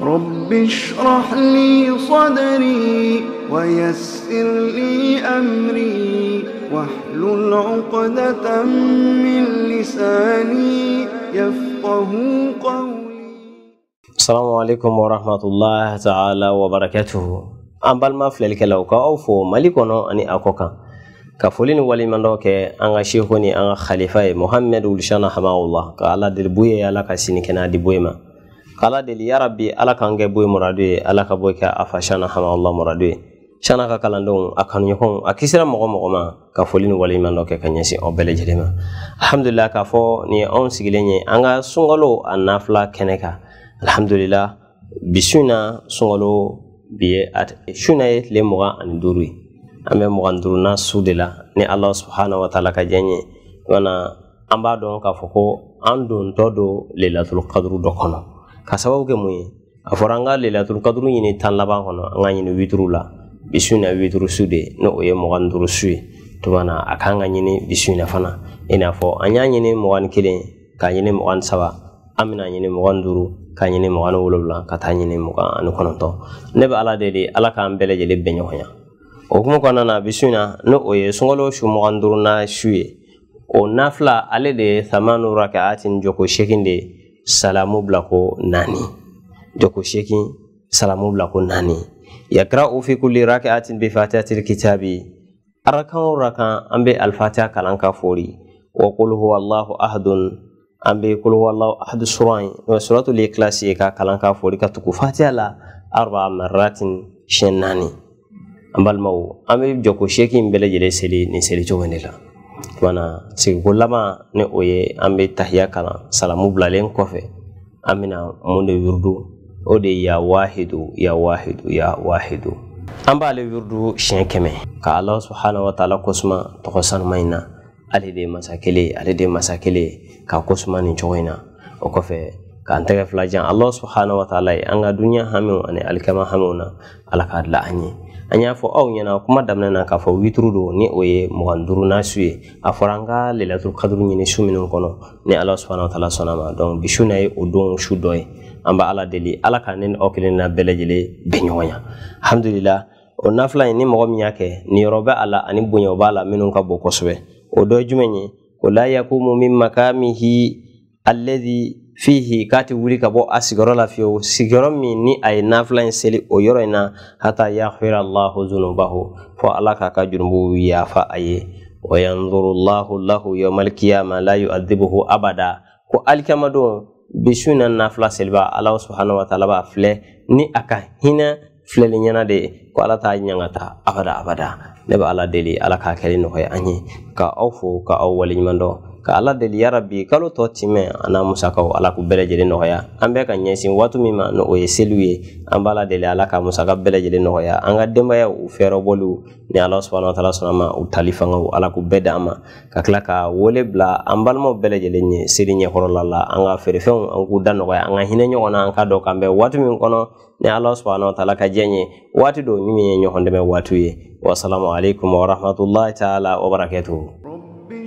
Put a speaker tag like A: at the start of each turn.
A: رب اشرح لي صدري ويسر لي أمري واحلل عقدة من لساني يفقه قولي السلام عليكم ورحمة الله تعالى وبركاته an balima filɛlikɛlaw ka aw fo mali kɔnɔ ani a kɔ kan ka foli ni waliɲumandɔ kɛ an ka sheko ni an ka khalifa ye mohamɛd ulusana hamawula ka ala delibu ye ala ka sini kɛnɛya dibo ye ma kala deli yarabi ala k'an kɛ boye muradu ye ala ka bɔ kɛ a fa shana hama allah muradu ye shana ka kalandenw a kanuɲɔgɔnw a kisira mɔgɔ mɔgɔ ma ka foli ni waleɲuman dɔ kɛ ka ɲɛsin aw bɛɛ lajɛlen ma alhamdulilah k'a fɔ nin ye anw sigilen ye an ka sunkalo a nafila kɛnɛ kan alhamdulilah bi su na sunkalo bi ye su na ye tile mugan ani duuru ye an bɛ mugan duurunan su de la ni ala subhanahu wa taala ka diɲɛ ye an b'a dɔn k'a fɔ ko an dontɔ don lelatul kaduru dɔ kɔnɔ ka sababu kɛ mun ye a fɔra an ka lelatul kaduru ɲini tan laban kɔnɔ an ka ɲini wituru la bisu na wituru su de n'o o ye mugan ni su ye tuma na a kan ka ɲini bisu na fana i n'a fɔ an y'a ɲini mugan kelen k'a ɲini mugan saba an bɛna ɲini mugan duuru k'a ɲini mugan wolonwula ka taa ɲini mugan ani kɔnɔntɔn ne bɛ ala deli ala k'an bɛɛ lajɛlen bɛn ɲɔgɔn ya o hukumu kɔnɔna na bisu na n'o o ye sunkalo su mugan ni duurunan su ye o nafila ale de ye thamanu rakaatin jɔko seegin de ye salamu bila ko naani joko seegin salamu bila ko naani yakra'u fi kulli rak'atin bi fatihatil kitabi arakan o rakan an kalan ka fori wa qul huwallahu ahadun an qul huwallahu ahad sura in n'o ye ka kalan ka fori ka tugu fatiha la arba marratin siɲɛ naani an balimaw an bɛ jɔko seegin bɛɛ seli nin seli cogo kumana sigiko laban ni o ye an be tahiya kalan salamu bilalen kɔfɛ an bena mun de yurudu o de ya wahidu ya wahidu ya wahidu an b'ale yurudu siɲɛ kɛmɛ ka ala subhanahu wa taala kosuma tɔgɔ sanuma ɲi na ale de masa kelen ale de masa kelen ka kosuma nin cogo ɲi na o kɔfɛ k'an tɛgɛ fila jan ala subhanahu wa taala ye an ka duniɲa hamiw ani alikama hamiw na ala k'a dila an ye an y'a fɔ aw ɲɛna kuma daminɛ na k'a fɔ witiri don ni o ye mugan duuru na su ye a fɔra an ka lelauru kaduru ɲini su minnu kɔnɔ ni ala subahana taala sɔnna ma dɔnku bi su na ye o don su dɔ ye an bɛ ala deli ala ka ne ni aw kelen na bɛɛ lajɛlen bɛ ɲɔgɔn ya alhamdulila o nafila in ni mɔgɔ min y'a kɛ niyɔrɔ bɛ a la ani bonya b'a la minnu ka bon kosɛbɛ o dɔ ye jumɛn ye o la yakumu min makamihi alladhi fihi k'a tɛ wuli ka bɔ a sigiyɔrɔ la fiyewu sigiyɔrɔ min ni a ye nafila in seli o yɔrɔ in na hata yahfira allahu zunubahu fo ala k'a ka jurumu yafa a ye wa yanzuru lahu yawmal qiyama la yu'adhibuhu abada ko alikamadenw bi su in na nafila seliba ala subhanahu wa ta'ala b'a filɛ ni a ka hinɛ filɛli ɲɛna de ko ala t'a ɲagata abada abada ne bɛ ala deli ala k'a kɛli nɔgɔya an ye ka aw fo ka aw waleɲuman dɔn ka ala deli yarabi kalo tɔ timɛ ana n'a musakaw ala k'u bɛɛ lajɛlen nɔgɔya an bɛɛ ka ɲɛsin watu min ma ni o ye seliw ye an b'a la ala ka musaka bɛɛ lajɛlen nɔgɔya an ka denbayaw u fɛɛrɛbɔliw ni ala subahana wataala sɔnna ma u tali fangaw ala k'u bɛɛ d'an ma ka tila ka wele bila an balimaw bɛɛ lajɛlen ye seli ɲɛkɔrɔla la an ka feerefɛnw an k'u da nɔgɔya an ka hinɛ ɲɔgɔn na an ka dɔn kan bɛn waati min kɔnɔ ni ala subahana wataala ka diɲɛ ye waati do min ye ɲɔgɔn dɛmɛ waatiw ye wasalamu alaikum warahmatullahi taala wabarakatuhu